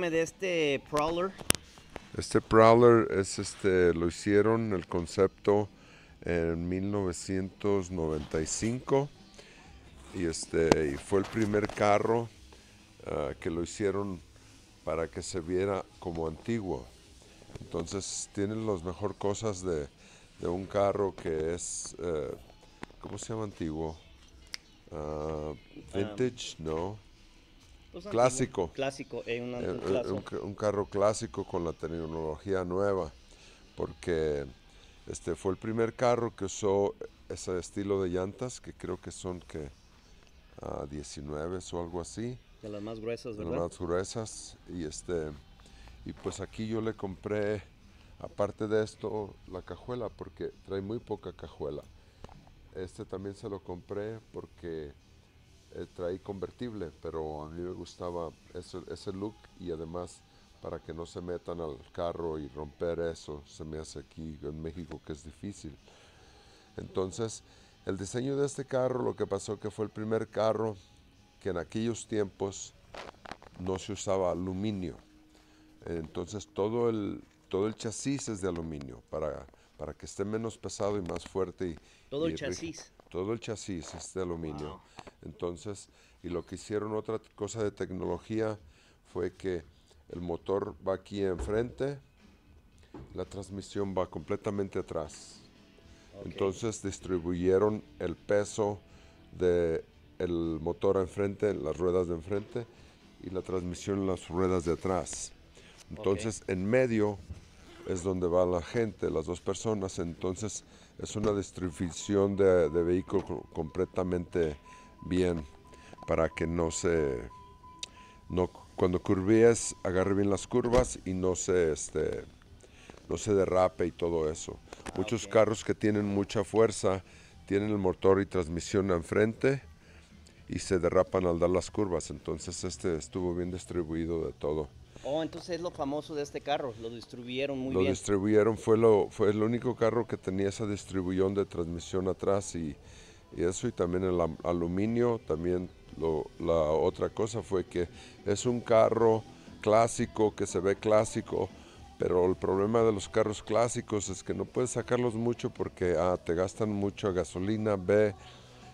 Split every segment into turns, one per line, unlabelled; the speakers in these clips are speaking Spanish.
de este Prowler. Este Prowler es este, lo hicieron el concepto en 1995 y este fue el primer carro ah, que lo hicieron para que se viera como antiguo. Entonces tienen las mejor cosas de, un carro que es, como eh, ¿cómo se llama antiguo? Ah, vintage, no clásico. clásico, eh, eh, eh, un, carro clásico con la tecnología nueva, porque este fue el primer carro que usó ese estilo de llantas, que creo que son que ah, 19 o algo así. De las más gruesas, ¿verdad? De las más gruesas. Y, este, y pues aquí yo le compré, aparte de esto, la cajuela, porque trae muy poca cajuela. Este también se lo compré porque eh, traí convertible, pero a mí me gustaba ese, look y además para que no se metan al carro y romper eso, se me hace aquí en México que es difícil. Entonces, el diseño de este carro, lo que pasó que fue el primer carro que en aquellos tiempos no se usaba aluminio. Entonces todo el, todo el chasis es de aluminio para, para que esté menos pesado y más fuerte. Y, todo el chasis. Todo el chasis es de aluminio. Entonces, y lo que hicieron otra cosa de tecnología fue que el motor va aquí enfrente, la transmisión va completamente atrás. Entonces distribuyeron el peso del el motor enfrente, las ruedas de enfrente y la transmisión en las ruedas de atrás. Entonces en medio es donde va la gente, las dos personas. Entonces es una distribución de, de vehículo completamente bien para que no se, no, cuando curvees, agarre bien las curvas y no se, este, no se derrape y todo eso. Muchos carros que tienen mucha fuerza tienen el motor y transmisión enfrente y se derrapan al dar las curvas. Entonces este estuvo bien distribuido de todo. Oh, entonces es lo famoso de este carro, lo distribuyeron muy bien. Lo distribuyeron, fue, lo, fue el único carro que tenía esa distribución de transmisión atrás y y eso y también el aluminio, también la otra cosa fue que es un carro clásico que se ve clásico, pero el problema de los carros clásicos es que no puedes sacarlos mucho porque ah, te gastan mucho gasolina, B,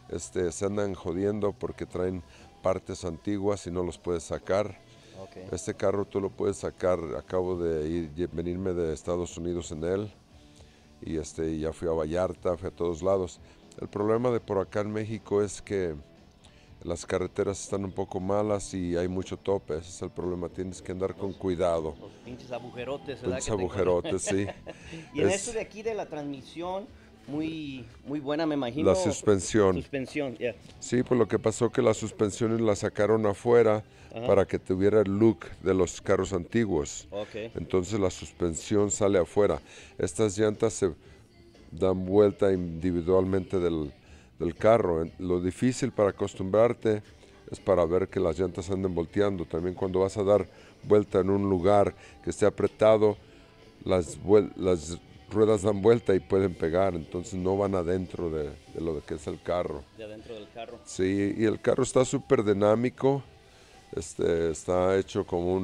este, se andan jodiendo porque traen partes antiguas y no los puedes sacar. Este carro tú lo puedes sacar, acabo de venirme de Estados Unidos en él y este, ya fui a Vallarta, fui a todos lados el problema de por acá en México es que las carreteras están un poco malas y hay mucho tope, ese es el problema, tienes que andar con cuidado. Los pinches agujerotes, ¿verdad? Pinches agujerotes, sí. y en esto de aquí de la transmisión, muy, buena, me imagino. La suspensión. Suspensión, Sí, pues lo que pasó que las suspensiones las sacaron afuera para que tuviera el look de los carros antiguos. Okay. Entonces la suspensión sale afuera. Estas llantas se dan vuelta individualmente del, carro. Lo difícil para acostumbrarte es para ver que las llantas anden volteando. También cuando vas a dar vuelta en un lugar que esté apretado, las, ruedas dan vuelta y pueden pegar, entonces no van adentro de, lo que es el carro. De adentro del carro. Sí, y el carro está súper dinámico, este, está hecho como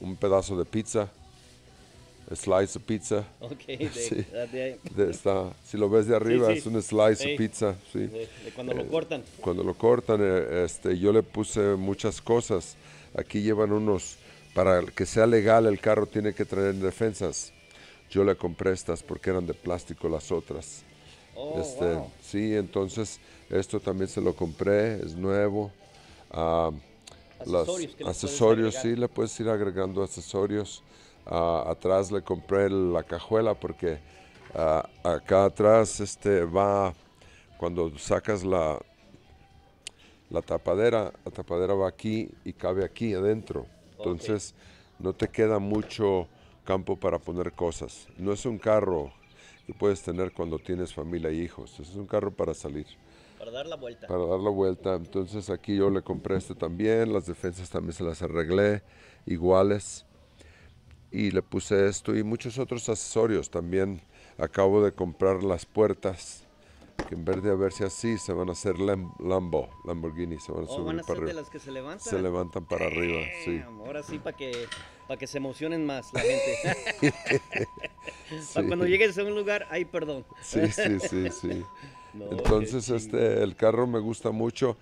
un pedazo de pizza slice pizza. de, si lo ves de arriba, es un slice pizza. cuando lo cortan. Eh, cuando lo cortan, eh, este, yo le puse muchas cosas. Aquí llevan unos, para que sea legal el carro tiene que traer defensas. Yo le compré estas porque eran de plástico las otras. Oh, este, sí, entonces esto también se lo compré, es nuevo. Ah, los accesorios, accesorios sí, le puedes ir agregando accesorios atrás le compré la cajuela porque acá atrás este va cuando sacas la la tapadera la tapadera va aquí y cabe aquí adentro entonces no te queda mucho campo para poner cosas no es un carro que puedes tener cuando tienes familia y e hijos es un carro para salir para dar la vuelta para dar la vuelta entonces aquí yo le compré este también las defensas también se las arreglé iguales y le puse esto y muchos otros accesorios también. Acabo de comprar las puertas que en vez de verse así se van a hacer Lambo, Lamborghini, se van a oh, ser de las que se levantan. Se levantan para arriba, sí. Ahora sí para que que se emocionen más la gente. Para cuando llegues a un lugar, ay, perdón. sí, sí, sí, sí. Entonces este el carro me gusta mucho.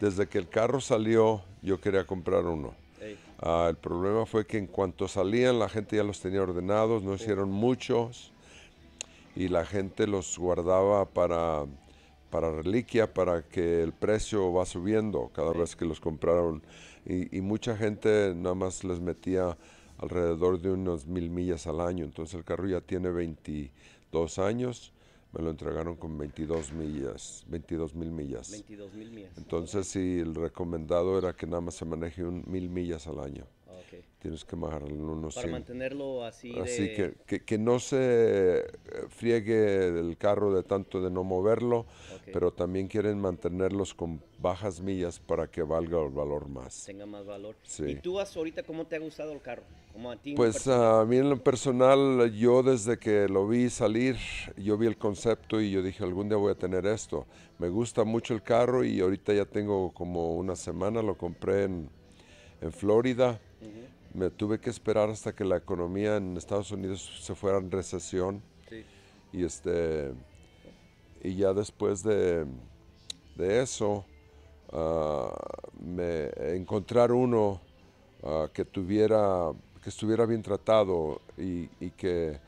Desde que el carro salió, yo quería comprar uno Ah, el problema fue que en cuanto salían la gente ya los tenía ordenados, no hicieron muchos y la gente los guardaba para, para reliquia, para que el precio va subiendo cada vez que los compraron. Y, mucha gente nada más les metía alrededor de unos mil millas al año, entonces el carro ya tiene 22 años me lo entregaron con 22 millas, 22 mil millas. 22 mil millas. Entonces, sí, el recomendado era que nada más se maneje un mil millas al año. Tienes que bajarlo unos Para 100. mantenerlo así. Así que, que, no se eh, friegue el carro de tanto de no moverlo, pero también quieren mantenerlos con bajas millas para que valga el valor más. Tenga más valor. ¿Y tú ahorita cómo te ha gustado el carro? pues a mí en lo personal, yo desde que lo vi salir, yo vi el concepto y yo dije, algún día voy a tener esto. Me gusta mucho el carro y ahorita ya tengo como una semana, lo compré en en Florida. Me tuve que esperar hasta que la economía en Estados Unidos se fuera en recesión. Y, este, y ya después de, eso, ah, me encontrar uno ah, que, tuviera, que estuviera bien tratado y que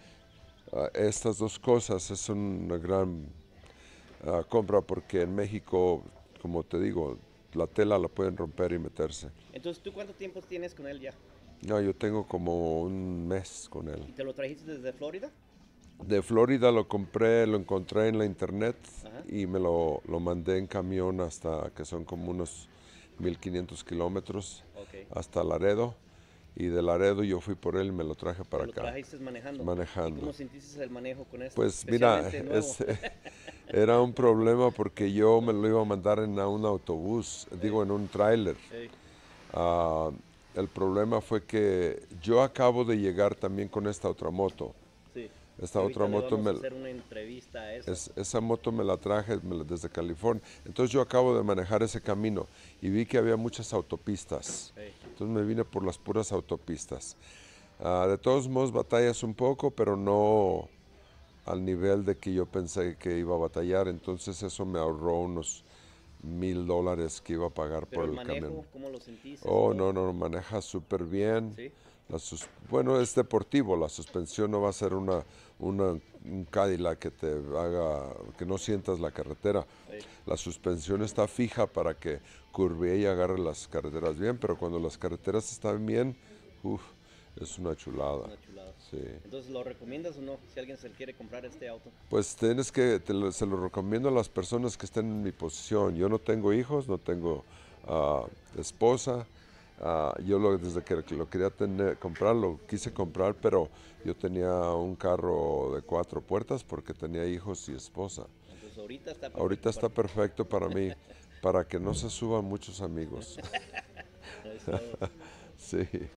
ah, estas dos cosas es una gran compra porque en México, como te digo, la tela la pueden romper y meterse. Entonces, ¿tú cuánto tiempo tienes con él ya? No, yo tengo como un mes con él. ¿Y te lo trajiste desde Florida? De Florida lo compré, lo encontré en la internet y me lo, lo, mandé en camión hasta que son como unos 1500 kilómetros hasta Laredo y de Laredo yo fui por él y me lo traje para acá. ¿Lo trajiste manejando? Manejando. ¿Cómo sentiste el manejo con esto? Pues mira, ese era un problema porque yo me lo iba a mandar en un autobús, digo en un tráiler. Ah, el problema fue que yo acabo de llegar también con esta otra moto. Esta otra moto me hacer una entrevista a esa. esa moto me la traje desde California. Entonces yo acabo de manejar ese camino y vi que había muchas autopistas. Entonces me vine por las puras autopistas. Ah, de todos modos, batallas un poco, pero no al nivel de que yo pensé que iba a batallar. Entonces eso me ahorró unos mil dólares que iba a pagar por el, camión. ¿Cómo lo Oh, no, no, maneja súper bien. bueno, es deportivo, la suspensión no va a ser una, una, un Cadillac que te haga, que no sientas la carretera. La suspensión está fija para que curve y agarre las carreteras bien, pero cuando las carreteras están bien, uff es una chulada. Entonces, ¿lo recomiendas o no? Si alguien se quiere comprar este auto. Pues tienes que, se lo recomiendo a las personas que estén en mi posición. Yo no tengo hijos, no tengo ah, esposa. Ah, yo desde que lo quería tener, comprar, lo quise comprar, pero yo tenía un carro de cuatro puertas porque tenía hijos y esposa. ahorita está perfecto, ahorita está perfecto para mí, para que no se suban muchos amigos. sí.